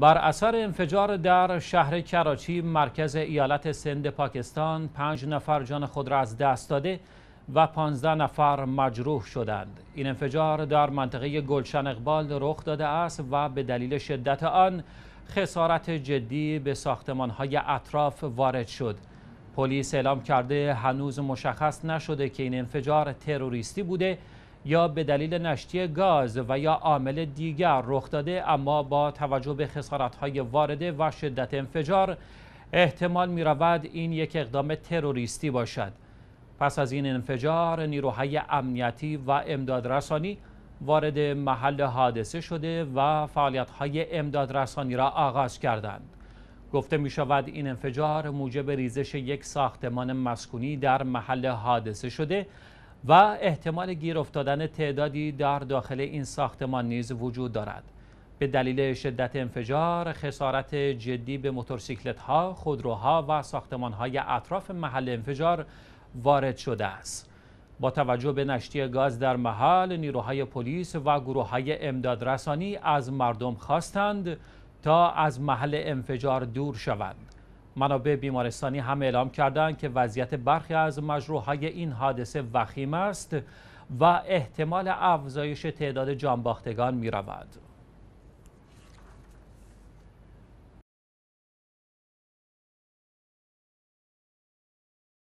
بر اثر انفجار در شهر کراچی مرکز ایالت سند پاکستان پنج نفر جان خود را از دست داده و 15 نفر مجروح شدند این انفجار در منطقه گلشن اقبال رخ داده است و به دلیل شدت آن خسارت جدی به ساختمان های اطراف وارد شد پلیس اعلام کرده هنوز مشخص نشده که این انفجار تروریستی بوده یا به دلیل نشتی گاز و یا عامل دیگر رخ داده اما با توجه به های وارده و شدت انفجار احتمال می رود این یک اقدام تروریستی باشد پس از این انفجار نیروهای امنیتی و امدادرسانی وارد محل حادثه شده و های امدادرسانی را آغاز کردند گفته می شود این انفجار موجب ریزش یک ساختمان مسکونی در محل حادثه شده و احتمال گیر افتادن تعدادی در داخل این ساختمان نیز وجود دارد به دلیل شدت انفجار خسارت جدی به موتورسیکلت ها خودروها و ساختمان های اطراف محل انفجار وارد شده است با توجه به نشتی گاز در محل نیروهای پلیس و گروه های امدادرسانی از مردم خواستند تا از محل انفجار دور شوند منابع بیمارستانی هم اعلام کردند که وضعیت برخی از مجروحهای این حادثه وخیم است و احتمال افزایش تعداد جانباختگان می رود.